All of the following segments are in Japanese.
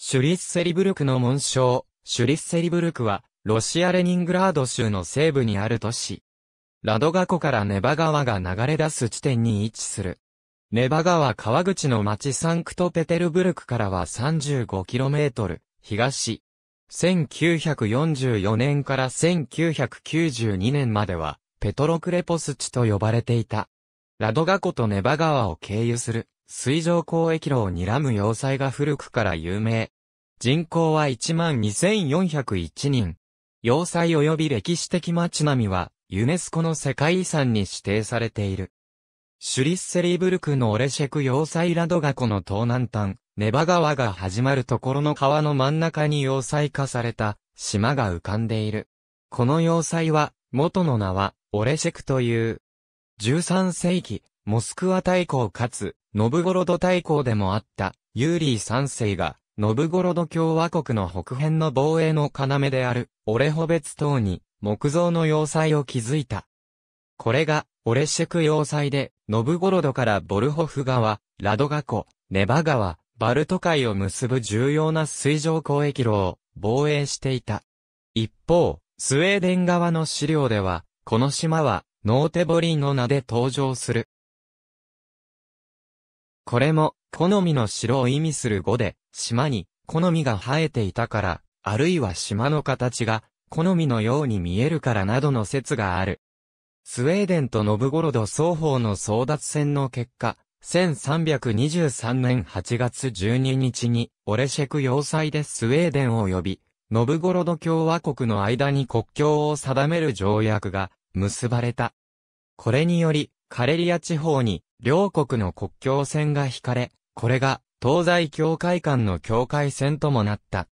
シュリッセリブルクの紋章、シュリッセリブルクは、ロシア・レニングラード州の西部にある都市。ラドガ湖からネバ川が流れ出す地点に位置する。ネバ川川口の町サンクトペテルブルクからは 35km、東。1944年から1992年までは、ペトロクレポス地と呼ばれていた。ラドガ湖とネバ川を経由する水上交易路を睨む要塞が古くから有名。人口は12,401人。要塞及び歴史的街並みは、ユネスコの世界遺産に指定されている。シュリッセリーブルクのオレシェク要塞ラドガ湖の東南端、ネバ川が始まるところの川の真ん中に要塞化された島が浮かんでいる。この要塞は、元の名は、オレシェクという。13世紀、モスクワ大公かつ、ノブゴロド大公でもあった、ユーリー三世が、ノブゴロド共和国の北辺の防衛の要である、オレホ別島に、木造の要塞を築いた。これが、オレシェク要塞で、ノブゴロドからボルホフ川、ラドガ湖、ネバ川、バルト海を結ぶ重要な水上交易路を防衛していた。一方、スウェーデン側の資料では、この島は、ノーテボリンの名で登場する。これも、好みの城を意味する語で、島に、好みが生えていたから、あるいは島の形が、好みのように見えるからなどの説がある。スウェーデンとノブゴロド双方の争奪戦の結果、1323年8月12日に、オレシェク要塞でスウェーデンを呼び、ノブゴロド共和国の間に国境を定める条約が、結ばれた。これにより、カレリア地方に、両国の国境線が引かれ、これが東西境界間の境界線ともなった。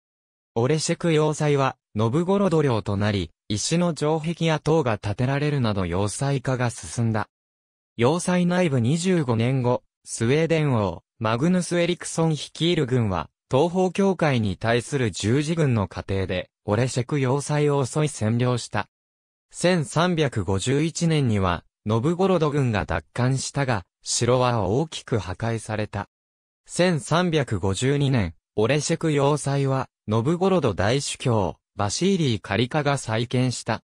オレシェク要塞は、ノブゴロド領となり、石の城壁や塔が建てられるなど要塞化が進んだ。要塞内部25年後、スウェーデン王、マグヌス・エリクソン率いる軍は、東方教会に対する十字軍の過程で、オレシェク要塞を襲い占領した。1351年には、ノブゴロド軍が奪還したが、城は大きく破壊された。1352年、オレシェク要塞は、ノブゴロド大主教、バシーリー・カリカが再建した。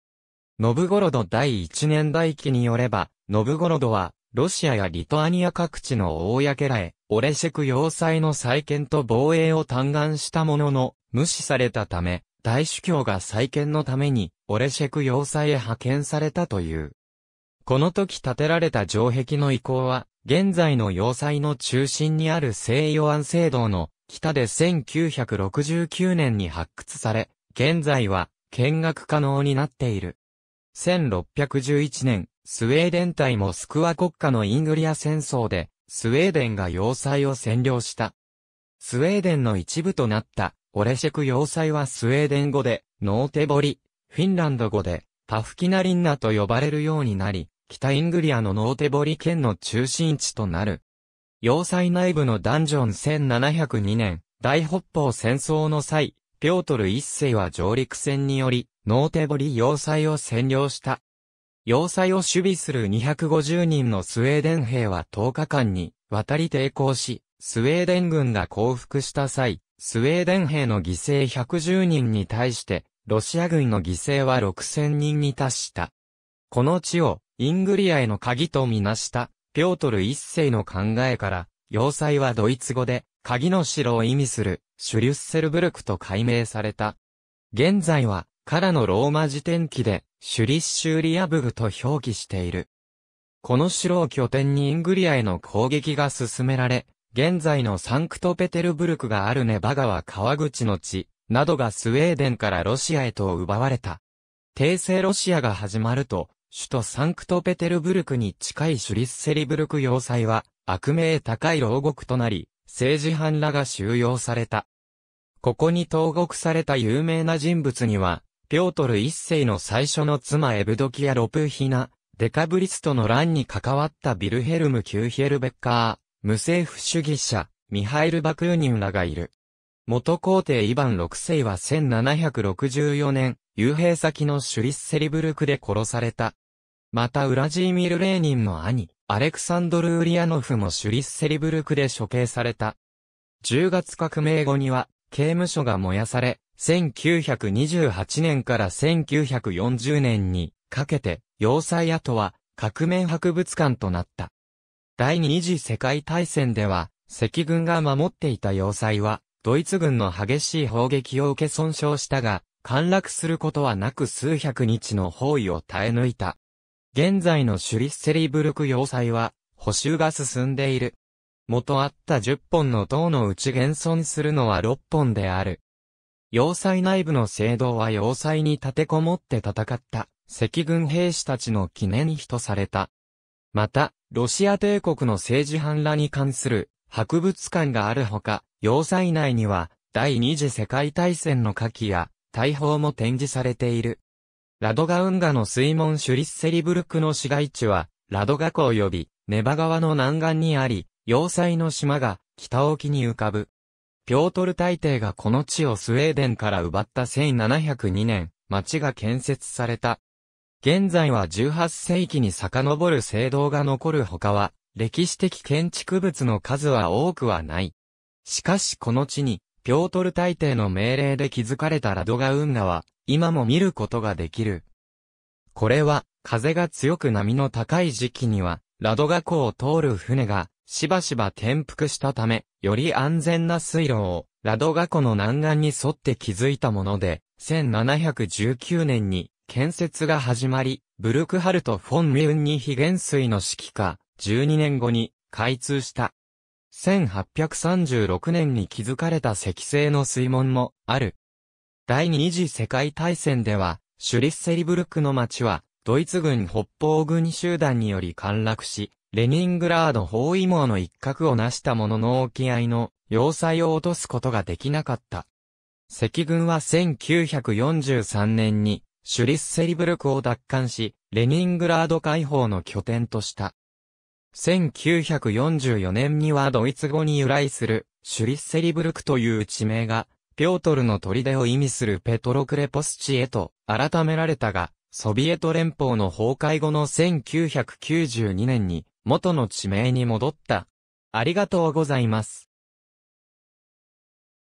ノブゴロド第一年代記によれば、ノブゴロドは、ロシアやリトアニア各地の公らへ、オレシェク要塞の再建と防衛を嘆願したものの、無視されたため、大主教が再建のために、オレシェク要塞へ派遣されたという。この時建てられた城壁の遺構は、現在の要塞の中心にある西洋安聖堂の北で1969年に発掘され、現在は見学可能になっている。1611年、スウェーデン隊モスクワ国家のイングリア戦争で、スウェーデンが要塞を占領した。スウェーデンの一部となった、オレシェク要塞はスウェーデン語で、ノーテボリ、フィンランド語で、パフキナリンナと呼ばれるようになり、北イングリアのノーテボリ県の中心地となる。要塞内部のダンジョン1702年、大北方戦争の際、ピョートル一世は上陸戦により、ノーテボリ要塞を占領した。要塞を守備する250人のスウェーデン兵は10日間に渡り抵抗し、スウェーデン軍が降伏した際、スウェーデン兵の犠牲110人に対して、ロシア軍の犠牲は6000人に達した。この地をイングリアへの鍵とみなした、ピョートル一世の考えから、要塞はドイツ語で、鍵の城を意味する、シュリュッセルブルクと改名された。現在は、からのローマ辞典記で、シュリッシュリアブグと表記している。この城を拠点にイングリアへの攻撃が進められ、現在のサンクトペテルブルクがあるネバ川川口の地、などがスウェーデンからロシアへと奪われた。帝政ロシアが始まると、首都サンクトペテルブルクに近いシュリッセリブルク要塞は悪名高い牢獄となり、政治犯らが収容された。ここに投獄された有名な人物には、ピョートル一世の最初の妻エブドキア・ロプーヒナ、デカブリストの乱に関わったビルヘルム・キューヒェルベッカー、無政府主義者、ミハイル・バクーニンらがいる。元皇帝イヴァン6世は1764年、幽閉先のシュリッセリブルクで殺された。またウラジーミル・レーニンの兄、アレクサンドル・ウリアノフもシュリッセリブルクで処刑された。10月革命後には、刑務所が燃やされ、1928年から1940年にかけて、要塞跡は革命博物館となった。第二次世界大戦では、赤軍が守っていた要塞は、ドイツ軍の激しい砲撃を受け損傷したが、陥落することはなく数百日の包囲を耐え抜いた。現在のシュリッセリブルク要塞は、補修が進んでいる。元あった10本の塔のうち現存するのは6本である。要塞内部の聖堂は要塞に立てこもって戦った赤軍兵士たちの記念碑とされた。また、ロシア帝国の政治反乱に関する博物館があるほか、要塞内には、第二次世界大戦の火器や、大砲も展示されている。ラドガ運河の水門シュリッセリブルクの市街地は、ラドガ湖及び、ネバ川の南岸にあり、要塞の島が、北沖に浮かぶ。ピョートル大帝がこの地をスウェーデンから奪った1702年、町が建設された。現在は18世紀に遡る聖堂が残る他は、歴史的建築物の数は多くはない。しかしこの地に、ピョートル大帝の命令で築かれたラドガ運河は、今も見ることができる。これは、風が強く波の高い時期には、ラドガ湖を通る船が、しばしば転覆したため、より安全な水路を、ラドガ湖の南岸に沿って築いたもので、1719年に、建設が始まり、ブルクハルト・フォン・ミュンニヒ元帥の指揮下、12年後に、開通した。1836年に築かれた石製の水門もある。第二次世界大戦では、シュリッセリブルクの町は、ドイツ軍北方軍集団により陥落し、レニングラード包囲網の一角を成したものの沖合の要塞を落とすことができなかった。赤軍は1943年にシュリッセリブルクを奪還し、レニングラード解放の拠点とした。1944年にはドイツ語に由来する、シュリッセリブルクという地名が、ピョートルの砦を意味するペトロクレポスチへと改められたが、ソビエト連邦の崩壊後の1992年に元の地名に戻った。ありがとうございます。